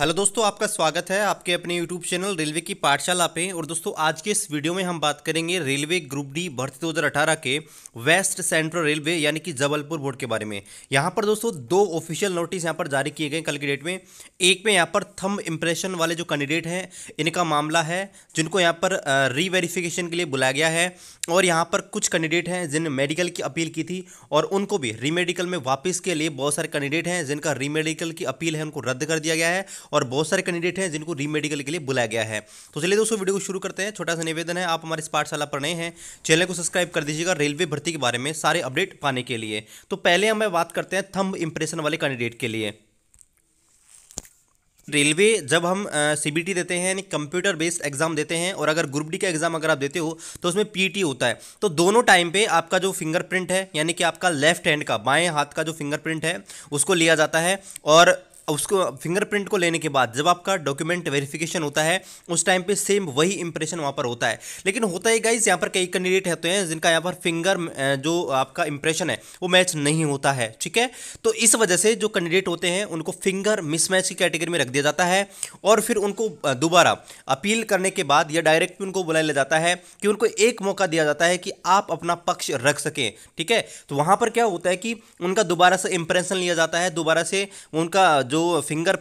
hello दोस्तों आपका स्वागत है आपके अपने यूट्यूब चैनल रेलवे की पाठशाला पे और दोस्तों आज के इस वीडियो में हम बात करेंगे रेलवे ग्रुप डी भर्ती 2018 के वेस्ट सेंट्रल रेलवे यानी कि जबलपुर बोर्ड के बारे में यहाँ पर दोस्तों दो ऑफिशियल नोटिस यहाँ पर जारी किए गए कल की डेट में एक में यहाँ पर थम इम्प्रेशन वाले जो कैंडिडेट हैं इनका मामला है जिनको यहाँ पर रीवेरिफिकेशन के लिए बुलाया गया है और यहाँ पर कुछ कैंडिडेट हैं जिन मेडिकल की अपील की थी और उनको भी रीमेडिकल में वापस के लिए बहुत सारे कैंडिडेट हैं जिनका रीमेडिकल की अपील है उनको रद्द कर दिया गया है और बहुत सारे कैंडिडेट हैं जिनको रीमेडिकल के लिए बुलाया गया है तो चलिए दोस्तों वीडियो को शुरू करते हैं छोटा सा निवेदन है आप हमारे इस पाठशाला पर नए हैं चैनल को सब्सक्राइब कर दीजिएगा रेलवे भर्ती के बारे में सारे अपडेट पाने के लिए तो पहले हमें बात करते हैं थम्ब इंप्रेशन वाले कैंडिडेट के लिए रेलवे जब हम सीबीटी देते हैं यानी कंप्यूटर बेस्ड एग्जाम देते हैं और अगर ग्रुप डी का एग्जाम अगर आप देते हो तो उसमें पीटी होता है तो दोनों टाइम पे आपका जो फिंगरप्रिंट है यानी कि आपका लेफ्ट हैंड का बाएं हाथ का जो फिंगरप्रिंट है उसको लिया जाता है और उसको फिंगरप्रिंट को लेने के बाद जब आपका डॉक्यूमेंट वेरिफिकेशन होता है उस टाइम पे सेम वही इंप्रेशन वहाँ पर होता है लेकिन होता है गाइज यहाँ पर कई कैंडिडेट होते हैं जिनका यहाँ पर फिंगर जो आपका इंप्रेशन है वो मैच नहीं होता है ठीक है तो इस वजह से जो कैंडिडेट होते हैं उनको फिंगर मिसमैच की कैटेगरी में रख दिया जाता है और फिर उनको दोबारा अपील करने के बाद या डायरेक्ट उनको बुलाया जाता है कि उनको एक मौका दिया जाता है कि आप अपना पक्ष रख सकें ठीक है तो वहाँ पर क्या होता है कि उनका दोबारा से इंप्रेशन लिया जाता है दोबारा से उनका जो जो फिंगर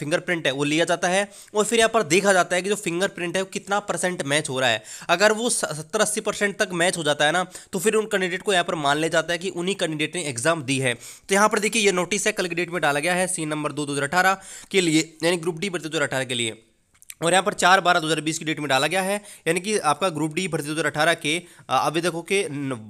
फिंगरप्रिंट है वो लिया जाता है और फिर यहाँ पर देखा जाता है कि जो फिंगरप्रिंट है वो कितना परसेंट मैच हो रहा है अगर वो सत्तर अस्सी परसेंट तक मैच हो जाता है ना तो फिर उन कैंडिडेट को यहाँ पर मान लिया जाता है कि उन्हीं कैंडिडेट ने एग्जाम दी है तो यहाँ पर देखिए ये नोटिस है कल की डेट में डाला गया है सीन नंबर दो दो के लिए यानी ग्रुप डी भर्ती दो के लिए और यहाँ पर चार बारह दो हज़ार बीस की डेट में डाला गया है यानी कि आपका ग्रुप डी भर्ती दो हज़ार अठारह के आवेदकों के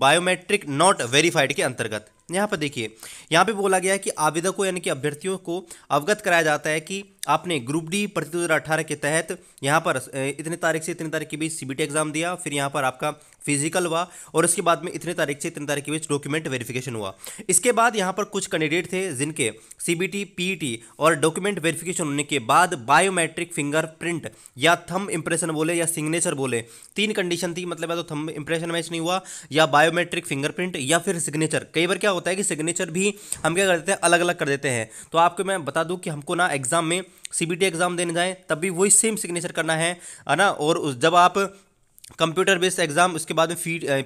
बायोमेट्रिक नॉट वेरीफाइड के अंतर्गत यहाँ पर देखिए यहाँ पे बोला गया है कि आवेदकों यानी कि अभ्यर्थियों को अवगत कराया जाता है कि आपने ग्रुप डी प्रति दो के तहत यहाँ पर इतने तारीख से इतनी तारीख के बीच सीबीटी एग्जाम दिया फिर यहाँ पर आपका फिजिकल हुआ और उसके बाद में इतने तारीख से इतनी तारीख के बीच डॉक्यूमेंट वेरिफिकेशन हुआ इसके बाद यहाँ पर कुछ कैंडिडेट थे जिनके सीबीटी पीईटी e और डॉक्यूमेंट वेरिफिकेशन होने के बाद बायोमेट्रिक फिंगरप्रिंट या थम इंप्रेशन बोले या सिग्नेचर बोले तीन कंडीशन थी मतलब या तो थम इंप्रेशन मैच नहीं हुआ या बायोमेट्रिक फिंगरप्रिंट या फिर सिग्नेचर कई बार क्या होता है कि सिग्नेचर भी हम क्या कर देते हैं अलग अलग कर देते हैं तो आपको मैं बता दूँ कि हमको ना एग्जाम में सीबीटी एग्ज़ाम देने जाएं तब भी वही सेम सिग्नेचर करना है ना और जब आप कंप्यूटर बेस्ड एग्जाम उसके बाद में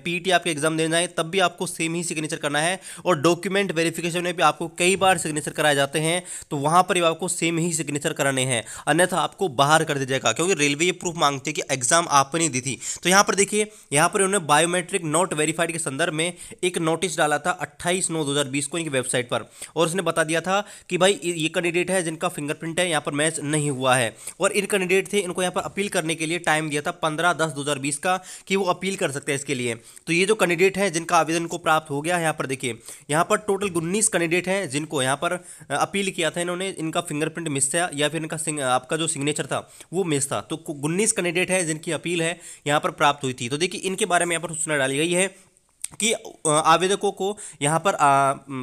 पीईटी आपके एग्जाम देना है तब भी आपको सेम ही सिग्नेचर करना है और डॉक्यूमेंट वेरिफिकेशन में भी आपको कई बार सिग्नेचर कराए जाते हैं तो वहां पर भी आपको सेम ही सिग्नेचर कराने हैं अन्यथा आपको बाहर कर दिया जाएगा क्योंकि रेलवे ये प्रूफ मांगते हैं कि एग्जाम आपने दी थी तो यहाँ पर देखिए यहाँ पर उन्होंने बायोमेट्रिक नॉट वेरीफाइड के संदर्भ में एक नोटिस डाला था अट्ठाईस नौ दो को इनकी वेबसाइट पर और उसने बता दिया था कि भाई ये कैंडिडेट है जिनका फिंगरप्रिंट है यहाँ पर मैच नहीं हुआ है और इन कैंडिडेट थे इनको यहाँ पर अपील करने के लिए टाइम दिया था पंद्रह दस दो का कि वो अपील कर सकते हैं इसके लिए तो ये जो कैंडिडेट हैं जिनका आवेदन को प्राप्त हो गया है यहाँ पर देखिए यहाँ पर टोटल उन्नीस कैंडिडेट हैं जिनको यहाँ पर अपील किया था इन्होंने इनका फिंगरप्रिंट मिस था या फिर इनका आपका जो सिग्नेचर था वो मिस था तो उन्नीस कैंडिडेट हैं जिनकी अपील है यहाँ पर प्राप्त हुई थी तो देखिए इनके बारे में यहाँ पर सूचना डाली गई है कि आवेदकों को यहाँ पर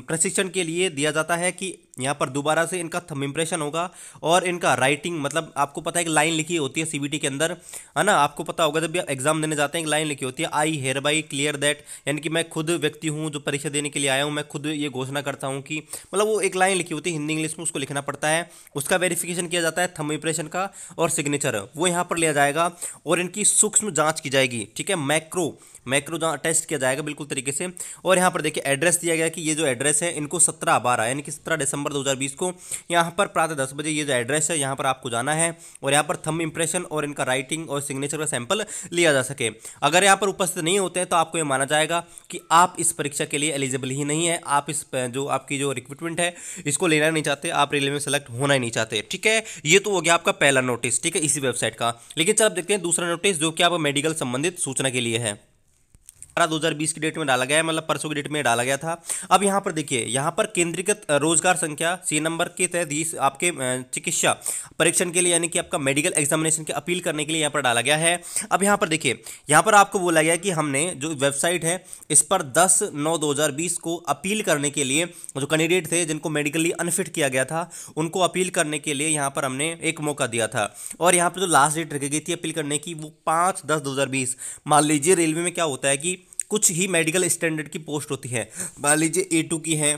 प्रशिक्षण के लिए दिया जाता है कि यहाँ पर दोबारा से इनका थम इम्प्रेशन होगा और इनका राइटिंग मतलब आपको पता है कि लाइन लिखी होती है सीबीटी के अंदर है ना आपको पता होगा जब भी एग्जाम देने जाते हैं लाइन लिखी होती है I hereby declare that यानी कि मैं खुद व्यक्ति हूँ जो परीक्षा देने के लिए आया हूँ मैं खुद ये घोषणा करता हूँ कि मतलब वो एक लाइन लिखी होती है हिंदी इंग्लिश में उसको लिखना पड़ता है उसका वेरीफिकेशन किया जाता है थम इम्प्रेशन का और सिग्नेचर वो यहाँ पर लिया जाएगा और इनकी सूक्ष्म जाँच की जाएगी ठीक है मैक्रो मैक्रो जहाँ टेस्ट किया जाएगा बिल्कुल तरीके से और यहाँ पर देखिए एड्रेस दिया गया कि ये जो एड्रेस है इनको सत्रह बारह यानी कि सत्रह दिसंबर दिसंबर 2020 को यहाँ पर प्रातः दस बजे ये जो एड्रेस है यहाँ पर आपको जाना है और यहाँ पर थम इंप्रेशन और इनका राइटिंग और सिग्नेचर का सैंपल लिया जा सके अगर यहाँ पर उपस्थित नहीं होते हैं तो आपको ये माना जाएगा कि आप इस परीक्षा के लिए एलिजिबल ही नहीं है आप इस जो आपकी जो रिक्रूटमेंट है इसको लेना नहीं चाहते आप रेलवे में सेलेक्ट होना ही नहीं चाहते ठीक है ये तो हो गया आपका पहला नोटिस ठीक है इसी वेबसाइट का लेकिन चल आप देखते हैं दूसरा नोटिस जो कि आप मेडिकल संबंधित सूचना के लिए है अठारह दो की डेट में डाला गया मतलब परसों की डेट में डाला गया था अब यहाँ पर देखिए यहाँ पर केंद्रीकृत रोजगार संख्या सी नंबर के तहत आपके चिकित्सा परीक्षण के लिए यानी कि आपका मेडिकल एग्जामिनेशन की अपील करने के लिए यहाँ पर डाला गया है अब यहाँ पर देखिए यहाँ पर आपको बोला गया कि हमने जो वेबसाइट है इस पर दस नौ दो को अपील करने के लिए जो कैंडिडेट थे जिनको मेडिकली अनफिट किया गया था उनको अपील करने के लिए यहाँ पर हमने एक मौका दिया था और यहाँ पर जो लास्ट डेट रखी गई थी अपील करने की वो पाँच दस दो मान लीजिए रेलवे में क्या होता है कि कुछ ही मेडिकल स्टैंडर्ड की पोस्ट होती है मान लीजिए ए टू की हैं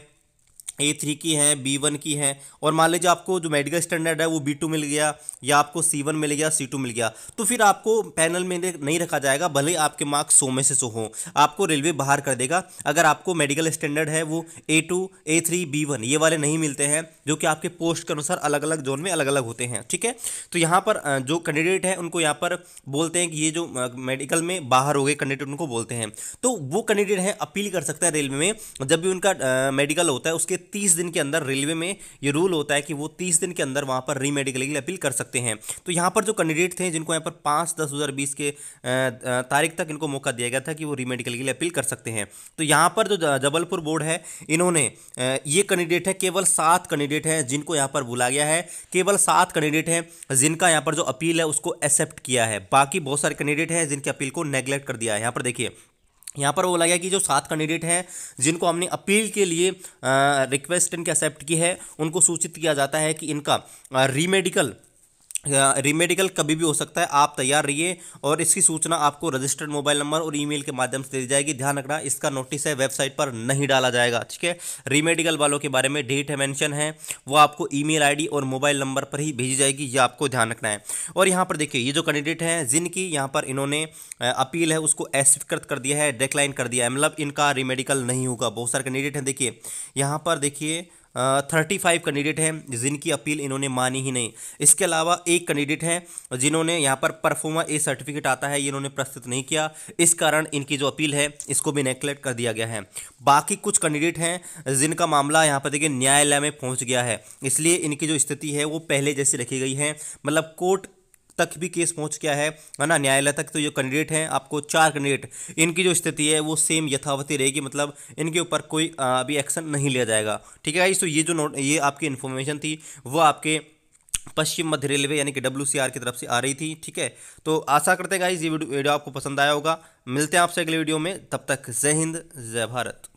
ए थ्री की हैं बी वन की हैं और मान लीजिए आपको जो मेडिकल स्टैंडर्ड है वो बी टू मिल गया या आपको सी वन मिल गया सी टू मिल गया तो फिर आपको पैनल में नहीं रखा जाएगा भले आपके मार्क्स सौ में से सो हों आपको रेलवे बाहर कर देगा अगर आपको मेडिकल स्टैंडर्ड है वो A two A three B one ये वाले नहीं मिलते हैं जो कि आपके पोस्ट के अनुसार अलग अलग जोन में अलग अलग होते हैं ठीक है तो यहाँ पर जो कैंडिडेट हैं उनको यहाँ पर बोलते हैं कि ये जो मेडिकल में बाहर हो गए कैंडिडेट उनको बोलते हैं तो वो कैंडिडेट हैं अपील कर सकता है रेलवे में जब भी उनका मेडिकल होता है उसके तीस दिन के अंदर रेलवे में ये रूल होता है कि वो तीस दिन के अंदर वहाँ पर रीमेडिकल के लिए अपील कर सकते हैं तो यहाँ पर जो कैंडिडेट थे जिनको यहाँ पर पाँच दस हज़ार बीस के तारीख तक इनको मौका दिया गया था कि वो रीमेडिकल के लिए अपील कर सकते हैं तो यहाँ पर जो जबलपुर बोर्ड है इन्होंने ये कैंडिडेट है केवल सात कैंडिडेट हैं जिनको यहाँ पर बुला गया है केवल सात कैंडिडेट हैं जिनका यहाँ पर जो अपील है उसको एक्सेप्ट किया है बाकी बहुत सारे कैंडिडेट हैं जिनकी अपील को नेग्लेक्ट कर दिया है यहाँ पर देखिए यहाँ पर वो बोला गया कि जो सात कैंडिडेट हैं जिनको हमने अपील के लिए रिक्वेस्ट इनके एक्सेप्ट की है उनको सूचित किया जाता है कि इनका रीमेडिकल रिमेडिकल कभी भी हो सकता है आप तैयार रहिए और इसकी सूचना आपको रजिस्टर्ड मोबाइल नंबर और ईमेल के माध्यम से दी जाएगी ध्यान रखना इसका नोटिस है वेबसाइट पर नहीं डाला जाएगा ठीक है रिमेडिकल वालों के बारे में डेट है मेंशन है वो आपको ईमेल आईडी और मोबाइल नंबर पर ही भेजी जाएगी ये आपको ध्यान रखना है और यहाँ पर देखिए ये जो कैंडिडेट हैं जिनकी यहाँ पर इन्होंने अपील है उसको अस्वीकृत कर दिया है डेक्लाइन कर दिया है मतलब इनका रिमेडिकल नहीं होगा बहुत सारे कैंडिडेट हैं देखिए यहाँ पर देखिए थर्टी फाइव कैंडिडेट हैं जिनकी अपील इन्होंने मानी ही नहीं इसके अलावा एक कैंडिडेट हैं जिन्होंने यहाँ पर परफॉर्मा ए सर्टिफिकेट आता है ये इन्होंने प्रस्तुत नहीं किया इस कारण इनकी जो अपील है इसको भी नेकलेक्ट कर दिया गया है बाकी कुछ कैंडिडेट हैं जिनका मामला यहाँ पर देखिए न्यायालय में पहुँच गया है इसलिए इनकी जो स्थिति है वो पहले जैसी रखी गई है मतलब कोर्ट तक भी केस पहुंच गया है है ना न्यायालय तक तो जो कैंडिडेट हैं आपको चार कैंडिडेट इनकी जो स्थिति है वो सेम यथावती रहेगी मतलब इनके ऊपर कोई अभी एक्शन नहीं लिया जाएगा ठीक है तो ये जो नोट ये आपकी इन्फॉर्मेशन थी वो आपके पश्चिम मध्य रेलवे यानी कि डब्ल्यू की तरफ से आ रही थी ठीक है तो आशा करते हैं गाइज ये वीडियो आपको पसंद आया होगा मिलते हैं आपसे अगले वीडियो में तब तक जय हिंद जय भारत